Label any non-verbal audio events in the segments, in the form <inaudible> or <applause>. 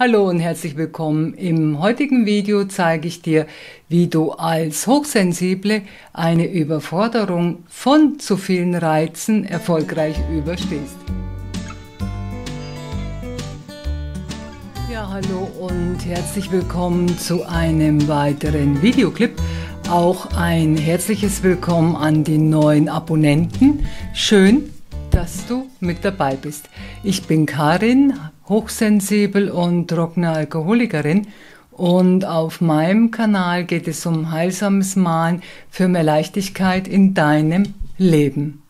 Hallo und herzlich willkommen. Im heutigen Video zeige ich dir, wie du als Hochsensible eine Überforderung von zu vielen Reizen erfolgreich überstehst. Ja, hallo und herzlich willkommen zu einem weiteren Videoclip. Auch ein herzliches Willkommen an die neuen Abonnenten. Schön, dass du mit dabei bist. Ich bin Karin, hochsensibel und trockene Alkoholikerin und auf meinem Kanal geht es um heilsames Mahlen für mehr Leichtigkeit in deinem Leben.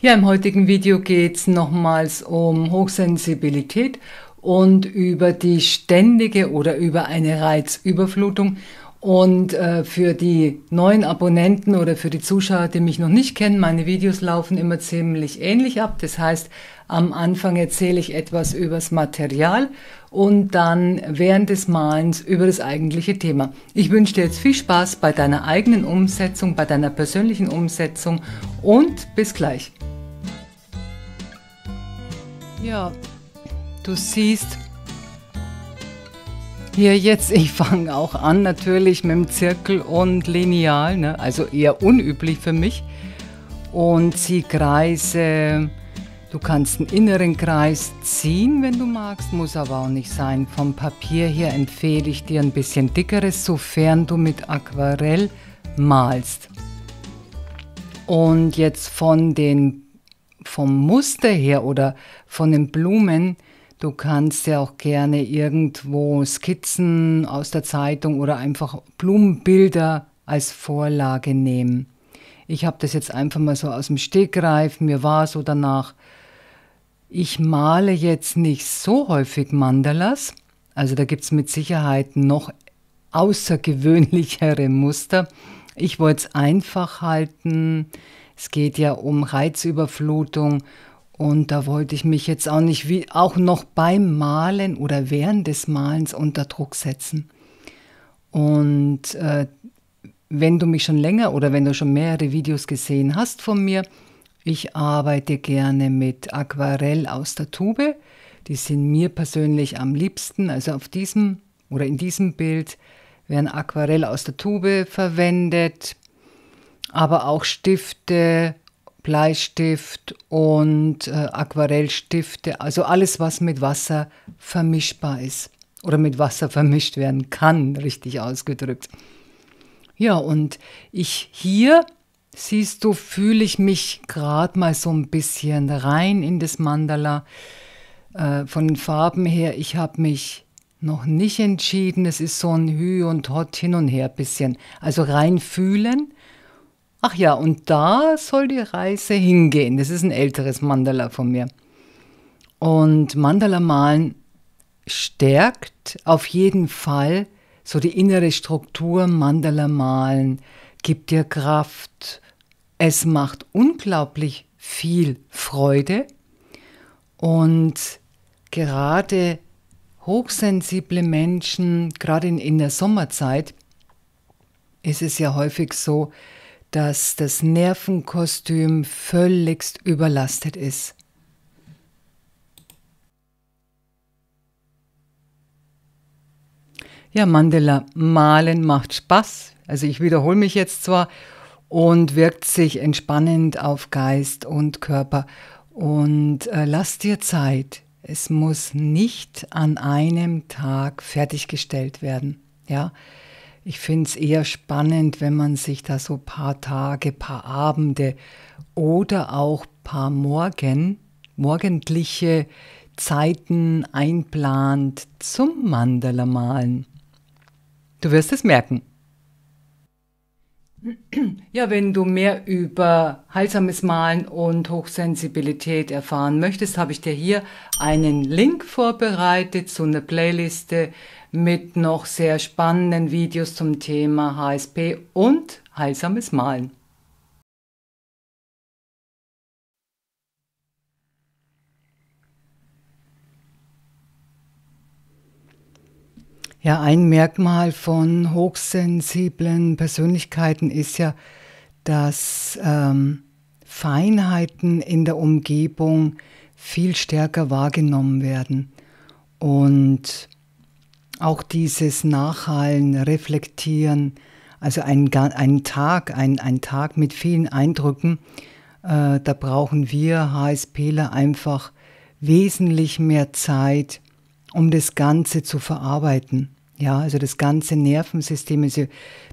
Ja, im heutigen Video geht es nochmals um Hochsensibilität und über die ständige oder über eine Reizüberflutung und äh, für die neuen Abonnenten oder für die Zuschauer, die mich noch nicht kennen, meine Videos laufen immer ziemlich ähnlich ab. Das heißt, am Anfang erzähle ich etwas über das Material und dann während des Malens über das eigentliche Thema. Ich wünsche dir jetzt viel Spaß bei deiner eigenen Umsetzung, bei deiner persönlichen Umsetzung und bis gleich. Ja, du siehst, hier jetzt. Ich fange auch an natürlich mit dem Zirkel und Lineal, ne? also eher unüblich für mich. Und zieh Kreise. Du kannst einen inneren Kreis ziehen, wenn du magst, muss aber auch nicht sein. Vom Papier her empfehle ich dir ein bisschen dickeres, sofern du mit Aquarell malst. Und jetzt von den, vom Muster her oder von den Blumen Du kannst ja auch gerne irgendwo Skizzen aus der Zeitung oder einfach Blumenbilder als Vorlage nehmen. Ich habe das jetzt einfach mal so aus dem Stegreif, mir war so danach. Ich male jetzt nicht so häufig Mandalas, also da gibt es mit Sicherheit noch außergewöhnlichere Muster. Ich wollte es einfach halten. Es geht ja um Reizüberflutung und da wollte ich mich jetzt auch nicht wie auch noch beim Malen oder während des Malens unter Druck setzen. Und äh, wenn du mich schon länger oder wenn du schon mehrere Videos gesehen hast von mir, ich arbeite gerne mit Aquarell aus der Tube. Die sind mir persönlich am liebsten. Also auf diesem oder in diesem Bild werden Aquarell aus der Tube verwendet, aber auch Stifte, Bleistift und äh, Aquarellstifte, also alles, was mit Wasser vermischbar ist oder mit Wasser <laughs> vermischt werden kann, richtig ausgedrückt. Ja, und ich hier, siehst du, fühle ich mich gerade mal so ein bisschen rein in das Mandala. Äh, von den Farben her, ich habe mich noch nicht entschieden. Es ist so ein Hü und Hot hin und her bisschen. Also rein fühlen Ach ja, und da soll die Reise hingehen. Das ist ein älteres Mandala von mir. Und Mandala malen stärkt auf jeden Fall so die innere Struktur. Mandala malen gibt dir Kraft. Es macht unglaublich viel Freude. Und gerade hochsensible Menschen, gerade in, in der Sommerzeit, ist es ja häufig so, dass das Nervenkostüm völligst überlastet ist. Ja, Mandela, malen macht Spaß. Also ich wiederhole mich jetzt zwar und wirkt sich entspannend auf Geist und Körper. Und äh, lass dir Zeit. Es muss nicht an einem Tag fertiggestellt werden. Ja, ich finde es eher spannend, wenn man sich da so paar Tage, paar Abende oder auch paar Morgen, morgendliche Zeiten einplant zum Mandala malen. Du wirst es merken. Ja, wenn du mehr über heilsames Malen und Hochsensibilität erfahren möchtest, habe ich dir hier einen Link vorbereitet zu einer Playliste mit noch sehr spannenden Videos zum Thema HSP und heilsames Malen. Ja, ein Merkmal von hochsensiblen Persönlichkeiten ist ja, dass ähm, Feinheiten in der Umgebung viel stärker wahrgenommen werden. Und auch dieses Nachhallen, Reflektieren, also ein, ein Tag, ein, ein Tag mit vielen Eindrücken, äh, da brauchen wir HSPler einfach wesentlich mehr Zeit, um das Ganze zu verarbeiten. Ja, also das ganze Nervensystem ist ja,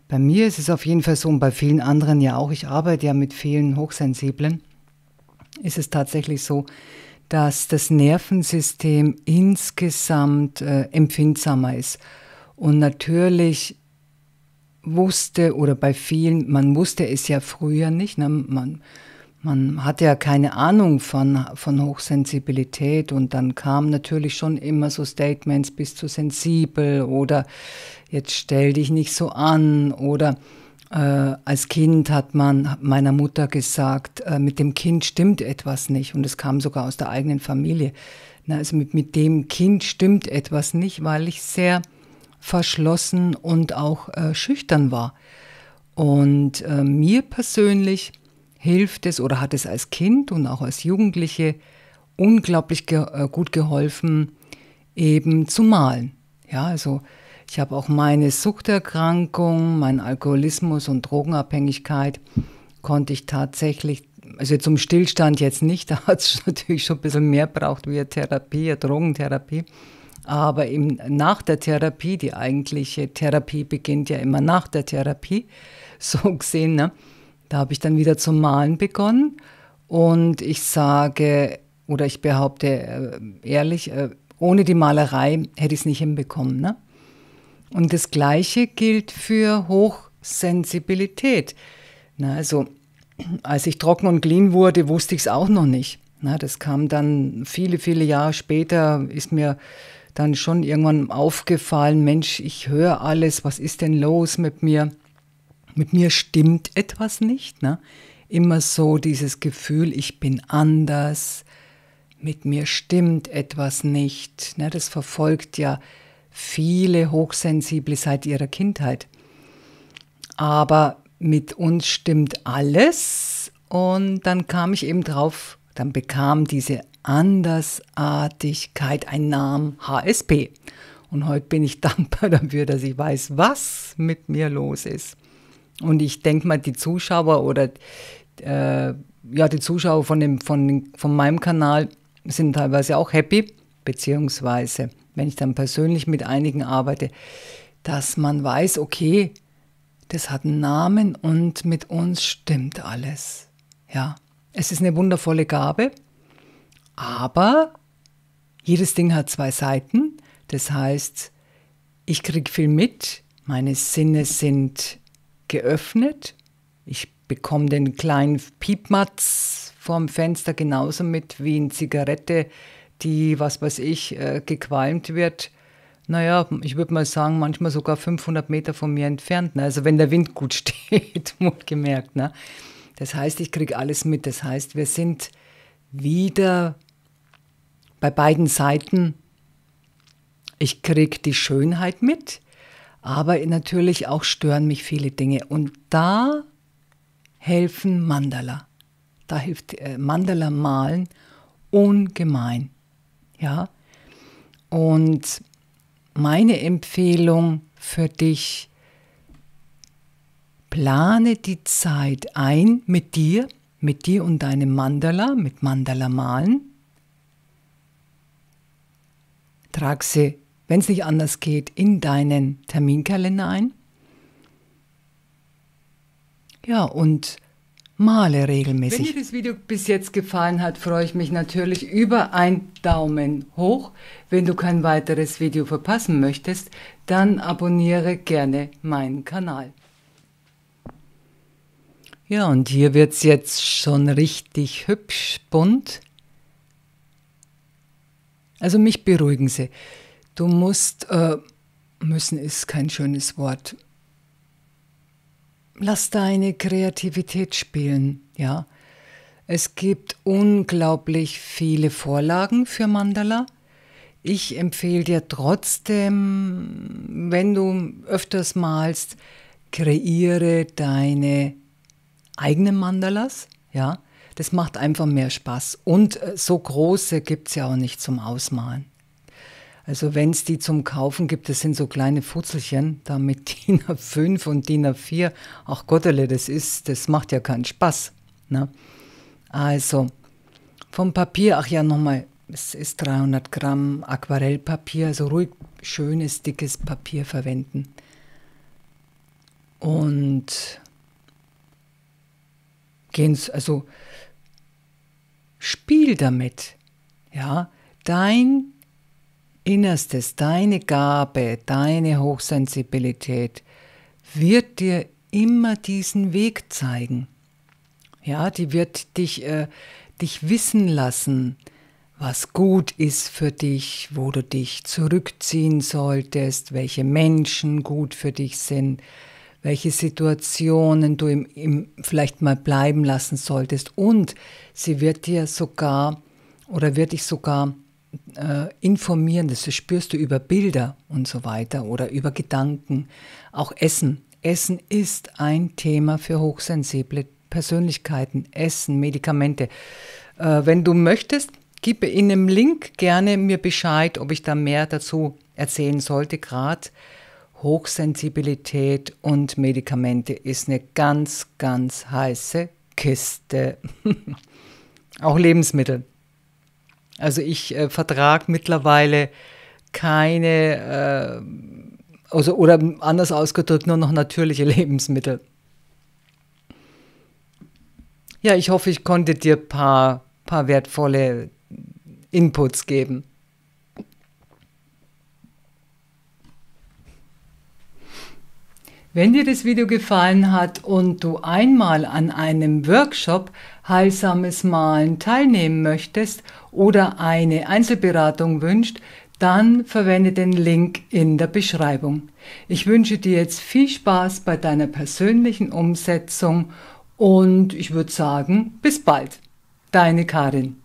bei mir ist es auf jeden Fall so und bei vielen anderen ja auch, ich arbeite ja mit vielen Hochsensiblen, ist es tatsächlich so, dass das Nervensystem insgesamt äh, empfindsamer ist. Und natürlich wusste oder bei vielen, man wusste es ja früher nicht, ne? man man hatte ja keine Ahnung von, von Hochsensibilität und dann kamen natürlich schon immer so Statements, bis zu sensibel oder jetzt stell dich nicht so an oder äh, als Kind hat man meiner Mutter gesagt, äh, mit dem Kind stimmt etwas nicht und es kam sogar aus der eigenen Familie. Na, also mit, mit dem Kind stimmt etwas nicht, weil ich sehr verschlossen und auch äh, schüchtern war. Und äh, mir persönlich, hilft es oder hat es als Kind und auch als Jugendliche unglaublich ge äh, gut geholfen, eben zu malen. Ja, also ich habe auch meine Suchterkrankung, meinen Alkoholismus und Drogenabhängigkeit konnte ich tatsächlich, also zum Stillstand jetzt nicht, <laughs> da hat es natürlich schon ein bisschen mehr braucht wie eine Therapie, eine Drogentherapie. Aber eben nach der Therapie, die eigentliche Therapie beginnt ja immer nach der Therapie, <laughs> so gesehen, ne? Da habe ich dann wieder zum Malen begonnen und ich sage oder ich behaupte äh, ehrlich, äh, ohne die Malerei hätte ich es nicht hinbekommen. Ne? Und das Gleiche gilt für Hochsensibilität. Na, also als ich trocken und clean wurde, wusste ich es auch noch nicht. Na, das kam dann viele, viele Jahre später, ist mir dann schon irgendwann aufgefallen, Mensch, ich höre alles, was ist denn los mit mir? mit mir stimmt etwas nicht. Ne? Immer so dieses Gefühl, ich bin anders, mit mir stimmt etwas nicht. Ne? Das verfolgt ja viele Hochsensible seit ihrer Kindheit. Aber mit uns stimmt alles. Und dann kam ich eben drauf, dann bekam diese Andersartigkeit einen Namen HSP. Und heute bin ich <laughs> dankbar dafür, dass ich weiß, was mit mir los ist. Und ich denke mal, die Zuschauer oder äh, ja, die Zuschauer von, dem, von, von meinem Kanal sind teilweise auch happy, beziehungsweise wenn ich dann persönlich mit einigen arbeite, dass man weiß, okay, das hat einen Namen und mit uns stimmt alles. Ja, es ist eine wundervolle Gabe, aber jedes Ding hat zwei Seiten. Das heißt, ich kriege viel mit, meine Sinne sind geöffnet. Ich bekomme den kleinen Piepmatz vom Fenster genauso mit wie eine Zigarette, die, was weiß ich, äh, gequalmt wird. Naja, ich würde mal sagen, manchmal sogar 500 Meter von mir entfernt. Ne? Also wenn der Wind gut <laughs> steht, wohlgemerkt. Ne? Das heißt, ich kriege alles mit. Das heißt, wir sind wieder bei beiden Seiten. Ich kriege die Schönheit mit. Aber natürlich auch stören mich viele Dinge. Und da helfen Mandala. Da hilft äh, Mandala malen ungemein. Ja? Und meine Empfehlung für dich, plane die Zeit ein mit dir, mit dir und deinem Mandala, mit Mandala malen. Trag sie wenn es nicht anders geht, in deinen Terminkalender ein. Ja, und male regelmäßig. Wenn dir das Video bis jetzt gefallen hat, freue ich mich natürlich über einen Daumen hoch. Wenn du kein weiteres Video verpassen möchtest, dann abonniere gerne meinen Kanal. Ja, und hier wird es jetzt schon richtig hübsch bunt. Also mich beruhigen sie. Du musst, äh, müssen ist kein schönes Wort. Lass deine Kreativität spielen, ja. Es gibt unglaublich viele Vorlagen für Mandala. Ich empfehle dir trotzdem, wenn du öfters malst, kreiere deine eigenen Mandalas, ja. Das macht einfach mehr Spaß. Und äh, so große gibt es ja auch nicht zum Ausmalen. Also wenn es die zum Kaufen gibt, das sind so kleine Futzelchen, da mit <laughs> DIN A5 und DIN A4. Ach Gottele, das ist, das macht ja keinen Spaß. Ne? Also vom Papier, ach ja nochmal, es ist 300 Gramm Aquarellpapier, also ruhig schönes, dickes Papier verwenden. Und gehen also spiel damit. Ja, dein Innerstes, deine Gabe, deine Hochsensibilität wird dir immer diesen Weg zeigen. Ja, die wird dich, äh, dich wissen lassen, was gut ist für dich, wo du dich zurückziehen solltest, welche Menschen gut für dich sind, welche Situationen du im, im vielleicht mal bleiben lassen solltest. Und sie wird dir sogar oder wird dich sogar äh, Informierendes, das spürst du über Bilder und so weiter oder über Gedanken, auch Essen. Essen ist ein Thema für hochsensible Persönlichkeiten, Essen, Medikamente. Äh, wenn du möchtest, gib in einem Link gerne mir Bescheid, ob ich da mehr dazu erzählen sollte. Gerade Hochsensibilität und Medikamente ist eine ganz, ganz heiße Kiste. <laughs> auch Lebensmittel. Also ich äh, vertrage mittlerweile keine, äh, also, oder anders ausgedrückt, nur noch natürliche <laughs> Lebensmittel. Ja, ich hoffe, ich konnte dir ein paar, paar wertvolle Inputs geben. Wenn dir das Video gefallen hat und du einmal an einem Workshop Heilsames Malen teilnehmen möchtest oder eine Einzelberatung wünscht, dann verwende den Link in der Beschreibung. Ich wünsche dir jetzt viel Spaß bei deiner persönlichen Umsetzung und ich würde sagen, bis bald. Deine Karin.